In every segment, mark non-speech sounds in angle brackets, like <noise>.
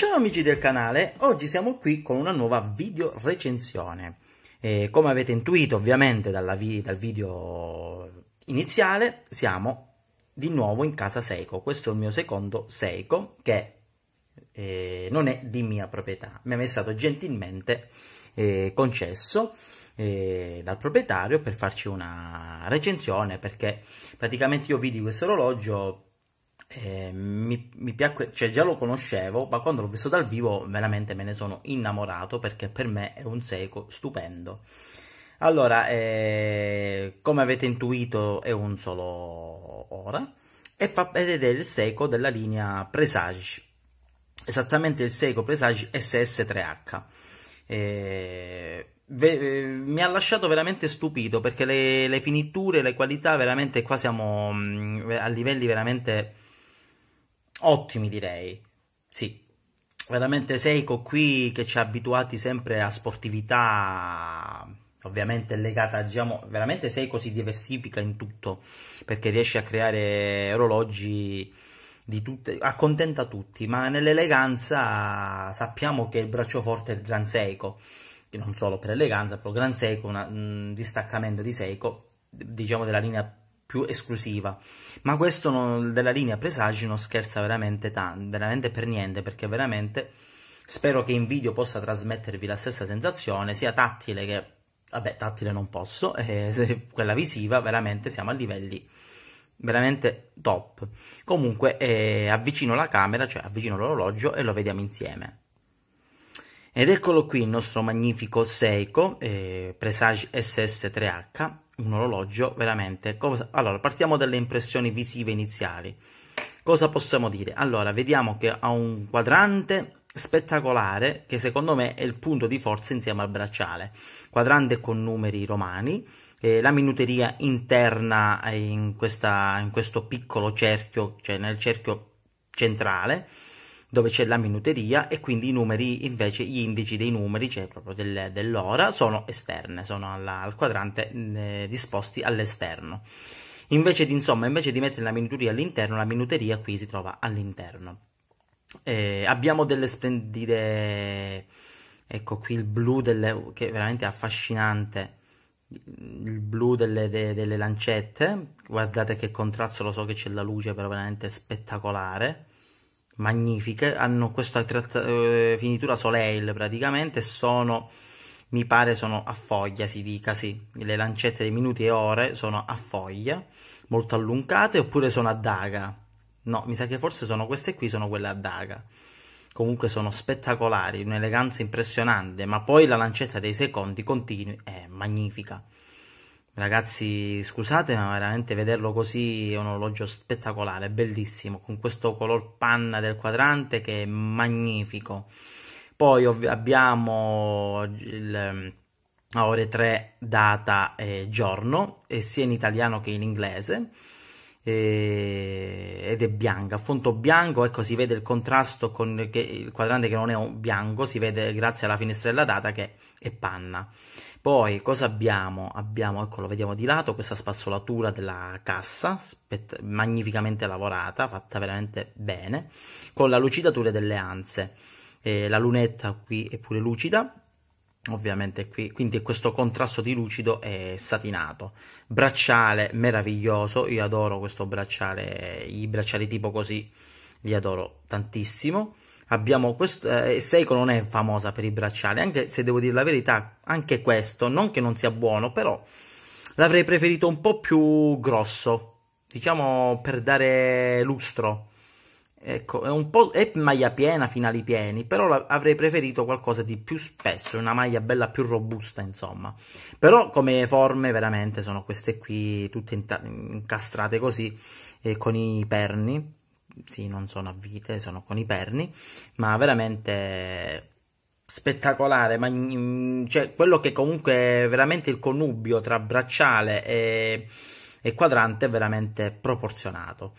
Ciao amici del canale, oggi siamo qui con una nuova video recensione. E come avete intuito ovviamente vi dal video iniziale, siamo di nuovo in casa Seiko. Questo è il mio secondo Seiko che eh, non è di mia proprietà, mi è stato gentilmente eh, concesso eh, dal proprietario per farci una recensione perché praticamente io vidi questo orologio eh, mi, mi piacque, cioè già lo conoscevo, ma quando l'ho visto dal vivo veramente me ne sono innamorato perché per me è un Seiko stupendo. Allora, eh, come avete intuito è un solo ora e fa, vedere il Seiko della linea Presage, esattamente il Seiko Presage SS3H. Eh, ve, eh, mi ha lasciato veramente stupito perché le, le, finiture, le qualità, veramente qua siamo mm, a livelli veramente ottimi direi, sì. Veramente Seiko qui che ci ha abituati sempre a sportività ovviamente legata, diciamo, veramente Seiko si diversifica in tutto perché riesce a creare orologi di tutte, accontenta tutti, ma nell'eleganza sappiamo che il braccio forte è il Gran Seiko, non solo per eleganza, però Gran Seiko, un distaccamento di Seiko, diciamo della linea più esclusiva. Ma questo non, della linea Presagi non scherza veramente tanto, veramente per niente, perché veramente spero che in video possa trasmettervi la stessa sensazione, sia tattile che, vabbè, tattile non posso, <laughs> eh, quella visiva, veramente siamo a livelli veramente top. Comunque eh, avvicino la camera, cioè avvicino l'orologio e lo vediamo insieme. Ed eccolo qui il nostro magnifico Seiko eh, Presage SS3H un orologio veramente. Cosa... Allora, partiamo dalle impressioni visive iniziali. Cosa possiamo dire? Allora, vediamo che ha un quadrante spettacolare che secondo me è il punto di forza insieme al bracciale. Quadrante con numeri romani, eh, la minuteria interna in, questa, in questo piccolo cerchio, cioè nel cerchio centrale dove c'è la minuteria e quindi i numeri invece gli indici dei numeri cioè proprio del, dell'ora sono esterne sono alla, al quadrante eh, disposti all'esterno invece di, insomma, invece di mettere la minuteria all'interno la minuteria qui si trova all'interno eh, abbiamo delle splendide ecco qui il blu delle, che è veramente affascinante il blu delle, de, delle lancette guardate che contrasto lo so che c'è la luce però veramente spettacolare magnifiche, hanno questa eh, finitura soleil praticamente, sono, mi pare sono a foglia, si dica sì, le lancette dei minuti e ore sono a foglia, molto allungate, oppure sono a daga, no, mi sa che forse sono queste qui, sono quelle a daga. Comunque sono spettacolari, un'eleganza impressionante, ma poi la lancetta dei secondi continui è magnifica. Ragazzi, scusate, ma veramente vederlo così è un orologio spettacolare, bellissimo, con questo color panna del quadrante che è magnifico. Poi abbiamo il, ehm, a ore 3 data e giorno, e sia in italiano che in inglese, e, ed è bianca, a fondo bianco, ecco si vede il contrasto con che, il quadrante che non è bianco, si vede grazie alla finestrella data che è panna. Poi cosa abbiamo? Abbiamo, ecco lo vediamo di lato, questa spazzolatura della cassa, magnificamente lavorata, fatta veramente bene, con la lucidatura delle anze. Eh, la lunetta qui è pure lucida, ovviamente qui, quindi questo contrasto di lucido è satinato. Bracciale meraviglioso, io adoro questo bracciale, i bracciali tipo così, li adoro tantissimo abbiamo questo, eh, Seiko non è famosa per i bracciali, anche se devo dire la verità, anche questo, non che non sia buono, però l'avrei preferito un po' più grosso, diciamo per dare lustro. Ecco, è un po' è maglia piena, finali pieni, però avrei preferito qualcosa di più spesso, una maglia bella più robusta, insomma. Però come forme veramente sono queste qui tutte incastrate così eh, con i perni sì, non sono a vite, sono con i perni, ma veramente spettacolare, ma, cioè, quello che comunque è veramente il connubio tra bracciale e, e quadrante è veramente proporzionato.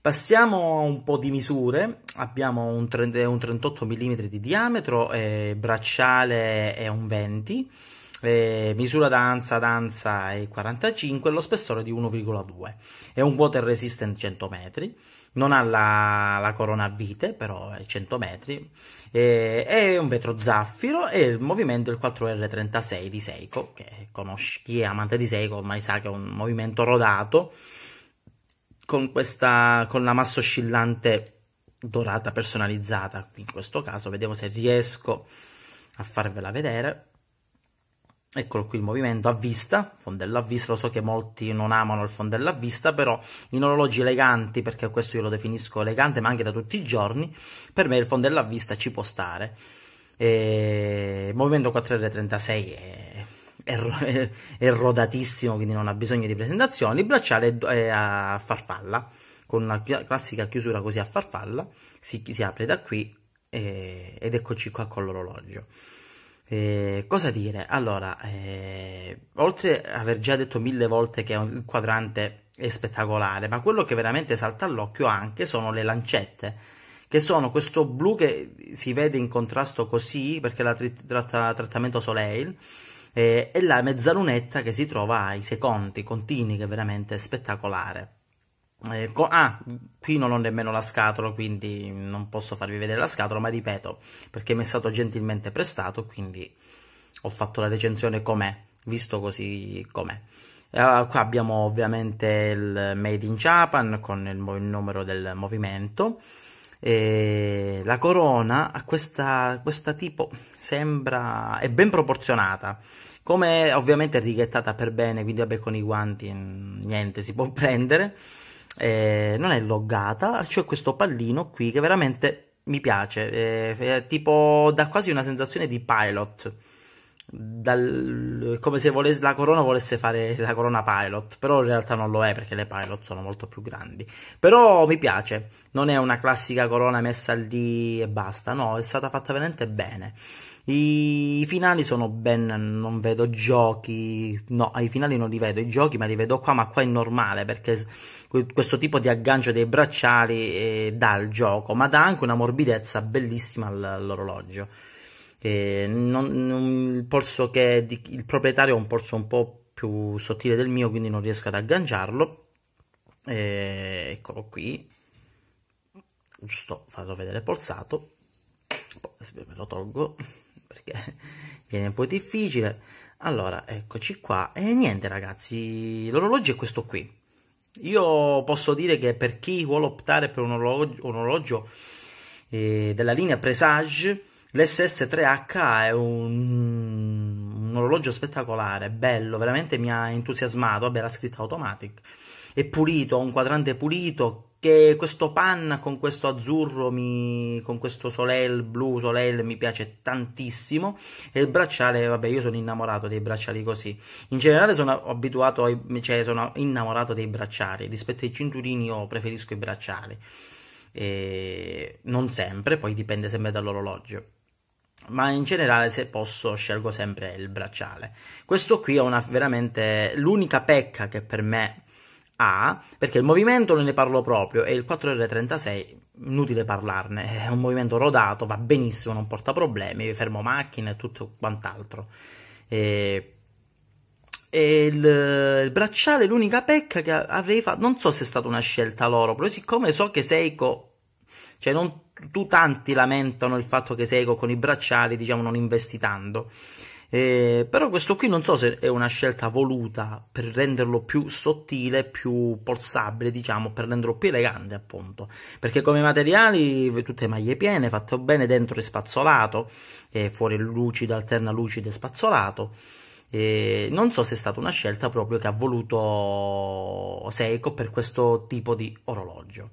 Passiamo a un po' di misure, abbiamo un, 30, un 38 mm di diametro, eh, bracciale è un 20 eh, misura danza danza è 45 lo spessore di 1,2 è un water resistant 100 metri non ha la, la corona a vite, però è 100 metri, e, è un vetro zaffiro e il movimento è il 4R36 di Seiko, che conosci, chi è amante di Seiko ormai sa che è un movimento rodato, con, questa, con la massa oscillante dorata personalizzata, in questo caso vediamo se riesco a farvela vedere, Eccolo qui il movimento a vista, fondello a vista, lo so che molti non amano il fondello a vista, però in orologi eleganti, perché questo io lo definisco elegante, ma anche da tutti i giorni, per me il fondello a vista ci può stare. E... Il movimento 4R36 è... È, è, è, rodatissimo, quindi non ha bisogno di presentazioni. Il bracciale è a farfalla, con una classica chiusura così a farfalla, si, si apre da qui e... ed eccoci qua con l'orologio. Eh, cosa dire? Allora, eh, oltre ad aver già detto mille volte che il quadrante è spettacolare, ma quello che veramente salta all'occhio anche sono le lancette, che sono questo blu che si vede in contrasto così, perché la tratta trattamento Soleil, eh, e la mezzalunetta che si trova ai secondi, continui, che è veramente spettacolare. Eh, ah, qui non ho nemmeno la scatola, quindi non posso farvi vedere la scatola, ma ripeto, perché mi è stato gentilmente prestato, quindi ho fatto la recensione com'è, visto così com'è. Eh, qua abbiamo ovviamente il Made in Japan con il, il numero del movimento. E la corona a questa, questa tipo sembra è ben proporzionata come ovviamente è righettata per bene quindi vabbè con i guanti mm, niente si può <laughs> prendere eh, non è loggata, c'è questo pallino qui che veramente mi piace, eh, eh, tipo dà quasi una sensazione di pilot, Dal, come se volesse, la corona volesse fare la corona pilot, però in realtà non lo è perché le pilot sono molto più grandi, però mi piace, non è una classica corona messa al D e basta, no, è stata fatta veramente bene. I finali sono ben, non vedo giochi, no, ai finali non li vedo i giochi, ma li vedo qua, ma qua è normale perché questo tipo di aggancio dei bracciali eh, dà il gioco, ma dà anche una morbidezza bellissima all'orologio. Eh, non, non, il polso che di, il proprietario ha un polso un po' più sottile del mio, quindi non riesco ad agganciarlo. Eh, eccolo qui, giusto farlo vedere polsato, poi me lo tolgo perché <laughs> viene un po' difficile. Allora, eccoci qua. E niente ragazzi, l'orologio è questo qui. Io posso dire che per chi vuole optare per un orologio, un orologio eh, della linea Presage, l'SS3H è un, un, orologio spettacolare, bello, veramente mi ha entusiasmato. Vabbè, la scritta automatic. È pulito, ha un quadrante pulito che questo panna con questo azzurro, mi, con questo Soleil blu, Soleil mi piace tantissimo e il bracciale, vabbè io sono innamorato dei bracciali così, in generale sono abituato, ai, cioè sono innamorato dei bracciali, rispetto ai cinturini io preferisco i bracciali, e non sempre, poi dipende sempre dall'orologio. Ma in generale, se posso, scelgo sempre il bracciale. Questo qui è una, veramente l'unica pecca che per me a, perché il movimento non ne parlo proprio e il 4R36 inutile parlarne, è un movimento rodato, va benissimo, non porta problemi, fermo macchine e tutto quant'altro. E, e il, il, bracciale, l'unica pecca che avrei fatto, non so se è stata una scelta loro, però siccome so che Seiko, cioè non tu tanti lamentano il fatto che Seiko con i bracciali, diciamo, non investi tanto. Eh, però questo qui non so se è una scelta voluta per renderlo più sottile, più polsabile, diciamo, per renderlo più elegante, appunto. Perché come materiali, tutte maglie piene, fatto bene, dentro è spazzolato, eh, fuori lucido, alterna lucido e spazzolato. Eh, non so se è stata una scelta proprio che ha voluto Seiko per questo tipo di orologio.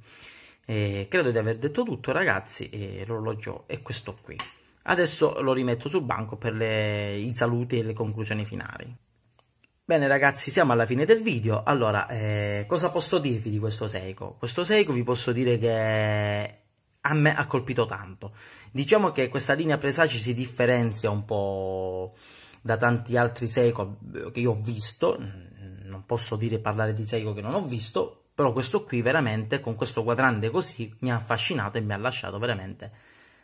Eh, credo di aver detto tutto, ragazzi, l'orologio è questo qui. Adesso lo rimetto sul banco per le, i saluti e le conclusioni finali. Bene ragazzi, siamo alla fine del video. Allora, eh, cosa posso dirvi di questo Seiko? Questo Seiko vi posso dire che a me ha colpito tanto. Diciamo che questa linea Presaci si differenzia un po' da tanti altri Seiko che io ho visto. Non posso dire parlare di Seiko che non ho visto, però questo qui veramente con questo quadrante così mi ha affascinato e mi ha lasciato veramente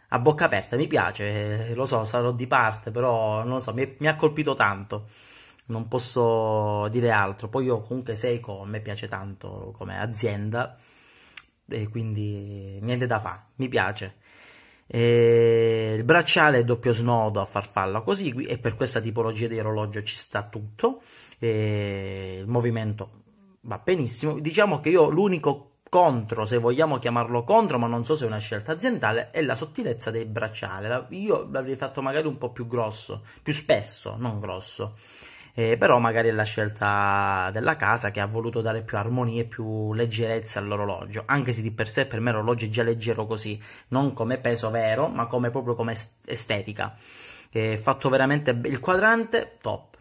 a bocca aperta, mi piace, lo so, sarò di parte, però non lo so, mi, mi ha colpito tanto, non posso dire altro. Poi io comunque Seiko a me piace tanto come azienda, e quindi niente da fare, mi piace. E il bracciale doppio snodo a farfalla così e per questa tipologia di orologio ci sta tutto e il movimento va benissimo diciamo che io l'unico contro, se vogliamo chiamarlo contro, ma non so se è una scelta aziendale, è la sottilezza del bracciale. Io l'avrei fatto magari un po' più grosso, più spesso, non grosso. Eh, però magari è la scelta della casa che ha voluto dare più armonia e più leggerezza all'orologio, anche se di per sé per me l'orologio è già leggero così, non come peso vero, ma come, proprio come estetica. Eh, fatto veramente be- il quadrante, top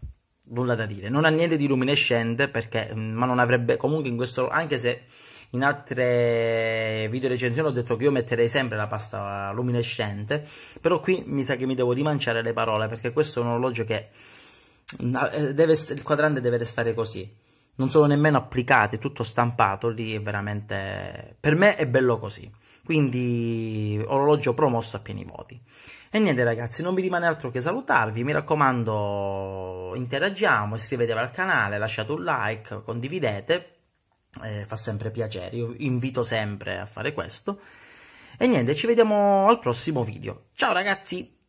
nulla da dire. Non ha niente di luminescente perché, mm, ma non avrebbe comunque in questo, anche se in altre video recensioni ho detto che io metterei sempre la pasta luminescente, però qui mi sa che mi devo dimanciare le parole perché questo è un orologio che mm, eh, deve, il quadrante deve restare così. Non sono nemmeno applicati, tutto stampato lì è veramente per me è bello così. Quindi orologio promosso a pieni voti. E niente ragazzi, non mi rimane altro che salutarvi, mi raccomando interagiamo, iscrivetevi al canale, lasciate un like, condividete eh, fa sempre piacere, io invito sempre a fare questo. E niente, ci vediamo al prossimo video. Ciao ragazzi!